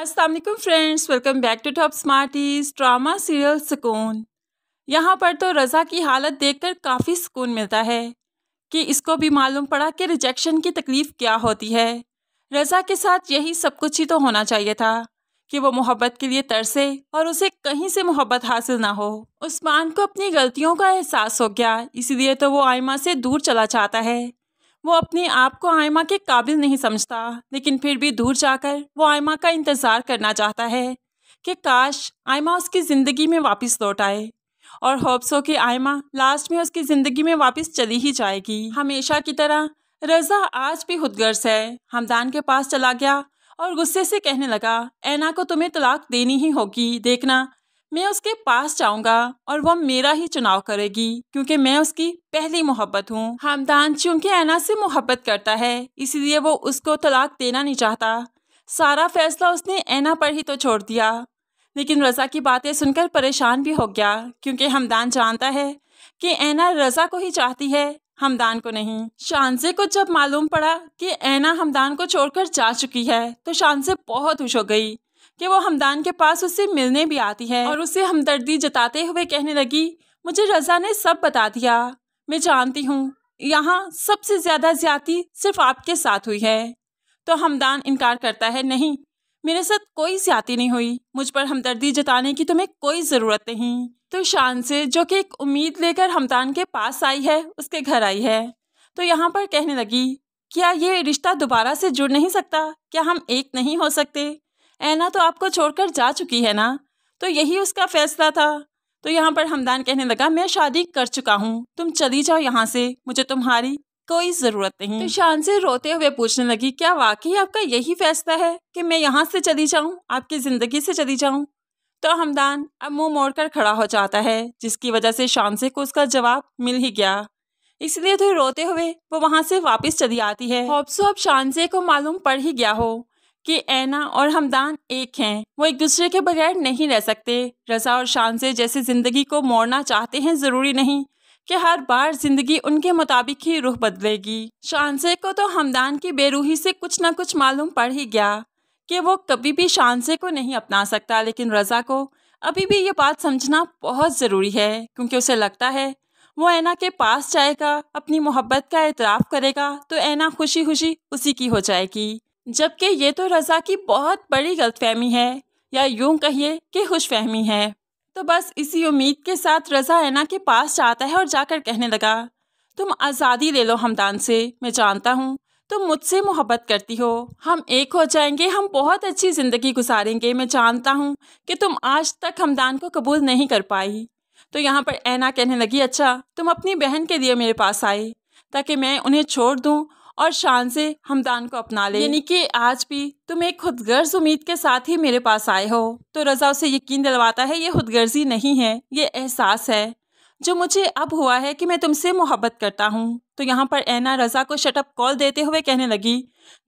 अस्सलाम friends welcome back to top smarties drama serial Sukoon यहाँ पर तो रज़ा की हालत देखकर काफ़ी सुकून मिलता है कि इसको भी मालूम पड़ा कि रिजेक्शन की तकलीफ़ क्या होती है रज़ा के साथ यही सब कुछ ही तो होना चाहिए था कि वो मोहब्बत के लिए तरसे और उसे कहीं से मोहब्बत हासिल ना हो उस्मान को अपनी गलतियों का एहसास हो गया इसीलिए तो वो आयमा से दूर चला चाहता है वो अपने आप को आयमा के काबिल नहीं समझता लेकिन फिर भी दूर जाकर वो आयमा का इंतज़ार करना चाहता है कि काश आयमा उसकी ज़िंदगी में वापस लौट आए और होप्सो कि आयमा लास्ट में उसकी ज़िंदगी में वापस चली ही जाएगी हमेशा की तरह रज़ा आज भी खुदगर्ज है हमदान के पास चला गया और गुस्से से कहने लगा ऐना को तुम्हें तलाक देनी ही होगी देखना मैं उसके पास जाऊंगा और वह मेरा ही चुनाव करेगी क्योंकि मैं उसकी पहली मोहब्बत हूँ हमदान चूंकि ऐना से मोहब्बत करता है इसीलिए वो उसको तलाक देना नहीं चाहता सारा फैसला उसने ऐना पर ही तो छोड़ दिया लेकिन रज़ा की बातें सुनकर परेशान भी हो गया क्योंकि हमदान जानता है कि ऐना रज़ा को ही चाहती है हमदान को नहीं शानसे को जब मालूम पड़ा कि ऐना हमदान को छोड़कर जा चुकी है तो शानसे बहुत खुश हो गई कि वो हमदान के पास उससे मिलने भी आती है और उसे हमदर्दी जताते हुए कहने लगी मुझे रजा ने सब बता दिया मैं जानती हूँ यहाँ सबसे ज़्यादा ज्यादा सिर्फ आपके साथ हुई है तो हमदान इनकार करता है नहीं मेरे साथ कोई ज्यादा नहीं हुई मुझ पर हमदर्दी जताने की तुम्हें कोई ज़रूरत नहीं तो शान से जो कि एक उम्मीद लेकर हमदान के पास आई है उसके घर आई है तो यहाँ पर कहने लगी क्या ये रिश्ता दोबारा से जुड़ नहीं सकता क्या हम एक नहीं हो सकते ऐना तो आपको छोड़कर जा चुकी है ना तो यही उसका फैसला था तो यहाँ पर हमदान कहने लगा मैं शादी कर चुका हूँ तुम चली जाओ यहाँ से मुझे तुम्हारी कोई ज़रूरत नहीं तो शान से रोते हुए पूछने लगी क्या वाकई आपका यही फैसला है कि मैं यहाँ से चली जाऊँ आपकी ज़िंदगी से चली जाऊँ तो हमदान अब मुंह मोड़ कर खड़ा हो जाता है जिसकी वजह से शान से को उसका जवाब मिल ही गया इसलिए तो रोते हुए वो वहाँ से वापस चली आती है अब शान से को मालूम पड़ ही गया हो कि ऐना और हमदान एक हैं वो एक दूसरे के बगैर नहीं रह सकते रजा और शान से जैसे ज़िंदगी को मोड़ना चाहते हैं ज़रूरी नहीं कि हर बार ज़िंदगी उनके मुताबिक ही रुख बदलेगी शानसे को तो हमदान की बेरूही से कुछ ना कुछ मालूम पड़ ही गया कि वो कभी भी शानसे को नहीं अपना सकता लेकिन रज़ा को अभी भी ये बात समझना बहुत ज़रूरी है क्योंकि उसे लगता है वो ऐना के पास जाएगा अपनी मोहब्बत का एतराफ़ करेगा तो ऐना खुशी खुशी उसी की हो जाएगी जबकि ये तो रज़ा की बहुत बड़ी गलतफहमी है या यूं कहिए कि खुशफहमी है तो बस इसी उम्मीद के साथ रज़ा ऐना के पास जाता है और जाकर कहने लगा तुम आज़ादी ले लो हमदान से मैं जानता हूँ तुम मुझसे मोहब्बत करती हो हम एक हो जाएंगे हम बहुत अच्छी ज़िंदगी गुजारेंगे मैं जानता हूँ कि तुम आज तक हमदान को कबूल नहीं कर पाई तो यहाँ पर ऐना कहने लगी अच्छा तुम अपनी बहन के लिए मेरे पास आए ताकि मैं उन्हें छोड़ दूँ और शान से हमदान को अपना ले यानी कि आज भी तुम एक खुदगर्ज उम्मीद के साथ ही मेरे पास आए हो तो रजा उसे यकीन दिलवाता है ये खुदगर्जी नहीं है ये एहसास है जो मुझे अब हुआ है कि मैं तुमसे मोहब्बत करता हूँ तो यहाँ पर ऐना रजा को शटअप कॉल देते हुए कहने लगी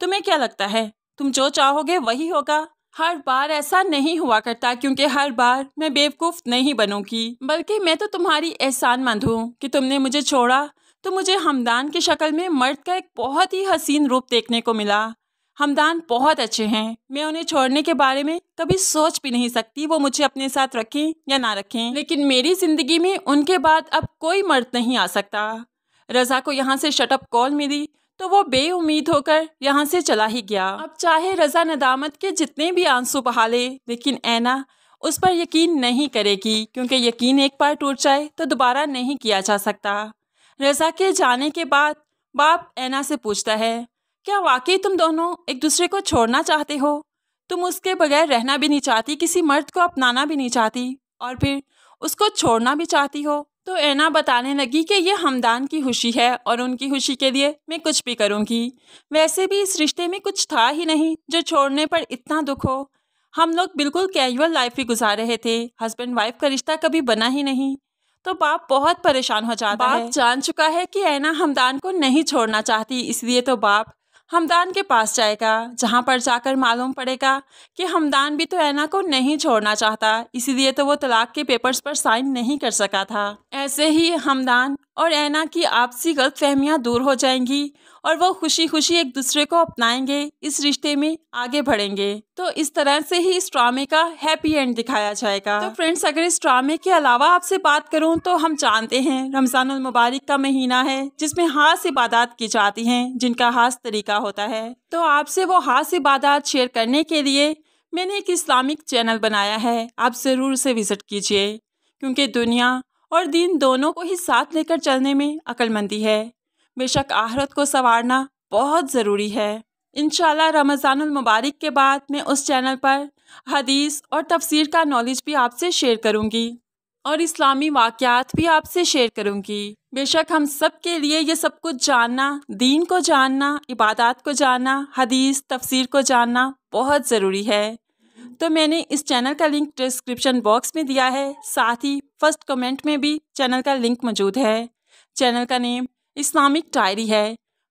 तुम्हें क्या लगता है तुम जो चाहोगे वही होगा हर बार ऐसा नहीं हुआ करता क्योंकि हर बार मैं बेवकूफ़ नहीं बनूंगी बल्कि मैं तो तुम्हारी एहसान मंद हूँ कि तुमने मुझे छोड़ा तो मुझे हमदान की शक्ल में मर्द का एक बहुत ही हसीन रूप देखने को मिला हमदान बहुत अच्छे हैं मैं उन्हें छोड़ने के बारे में कभी सोच भी नहीं सकती वो मुझे अपने साथ रखें या ना रखें लेकिन मेरी ज़िंदगी में उनके बाद अब कोई मर्द नहीं आ सकता रज़ा को यहाँ से शटअप कॉल मिली तो वो बेउमीद होकर यहाँ से चला ही गया अब चाहे रज़ा नदामत के जितने भी आंसू बहा ले लेकिन ऐना उस पर यकीन नहीं करेगी क्योंकि यकीन एक बार टूट जाए तो दोबारा नहीं किया जा सकता रजा के जाने के बाद बाप ऐना से पूछता है क्या वाकई तुम दोनों एक दूसरे को छोड़ना चाहते हो तुम उसके बगैर रहना भी नहीं चाहती किसी मर्द को अपनाना भी नहीं चाहती और फिर उसको छोड़ना भी चाहती हो तो ऐना बताने लगी कि यह हमदान की खुशी है और उनकी खुशी के लिए मैं कुछ भी करूँगी वैसे भी इस रिश्ते में कुछ था ही नहीं जो छोड़ने पर इतना दुख हो हम लोग बिल्कुल कैजुअल लाइफ ही गुजार रहे थे हस्बैंड वाइफ का रिश्ता कभी बना ही नहीं तो बाप बहुत परेशान हो जाता बाप है जान चुका है कि ऐना हमदान को नहीं छोड़ना चाहती इसलिए तो बाप हमदान के पास जाएगा जहाँ पर जाकर मालूम पड़ेगा कि हमदान भी तो ऐना को नहीं छोड़ना चाहता इसीलिए तो वो तलाक के पेपर्स पर साइन नहीं कर सका था ऐसे ही हमदान और ऐना की आपसी गलतफहमियां दूर हो जाएंगी और वो खुशी खुशी एक दूसरे को अपनाएंगे इस रिश्ते में आगे बढ़ेंगे तो इस तरह से ही इस ड्रामे का हैप्पी एंड दिखाया जाएगा तो फ्रेंड्स अगर इस ड्रामे के अलावा आपसे बात करूं तो हम जानते हैं रमजान मुबारक का महीना है जिसमें हाथ इबादत की जाती हैं जिनका खास तरीका होता है तो आपसे वो हाथ इबादत शेयर करने के लिए मैंने एक इस्लामिक चैनल बनाया है आप ज़रूर उसे विज़िट कीजिए क्योंकि दुनिया और दीन दोनों को ही साथ लेकर चलने में अक्लमंदी है बेशक आहरत को संवारना बहुत ज़रूरी है इन रमज़ानमबारक के बाद मैं उस चैनल पर हदीस और तफसीर का नॉलेज भी आपसे शेयर करूँगी और इस्लामी वाक़ात भी आपसे शेयर करूँगी बेशक हम सब के लिए ये सब कुछ जानना दीन को जानना इबादत को जानना हदीस तफसीर को जानना बहुत ज़रूरी है तो मैंने इस चैनल का लिंक डिस्क्रिप्शन बॉक्स में दिया है साथ ही फर्स्ट कमेंट में भी चैनल का लिंक मौजूद है चैनल का नेम इस्लामिक डायरी है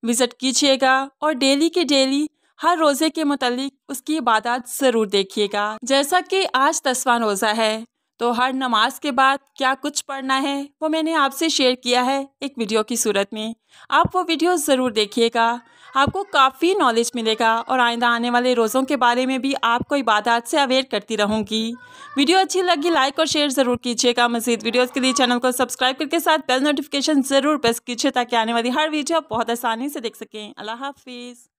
विज़िट कीजिएगा और डेली के डेली हर रोज़े के मतलब उसकी इबादत ज़रूर देखिएगा जैसा कि आज दसवां रोज़ा है तो हर नमाज के बाद क्या कुछ पढ़ना है वो मैंने आपसे शेयर किया है एक वीडियो की सूरत में आप वो वीडियो ज़रूर देखिएगा आपको काफ़ी नॉलेज मिलेगा और आइंदा आने वाले रोज़ों के बारे में भी आपको इबादत से अवेयर करती रहूँगी वीडियो अच्छी लगी लाइक और शेयर ज़रूर कीजिएगा मजीद वीडियोज़ के लिए चैनल को सब्सक्राइब करके साथ बेल नोटिफिकेशन ज़रूर प्रेस कीजिए ताकि आने वाली हर वीडियो आप बहुत आसानी से देख सकें अल्लाह हाफिज़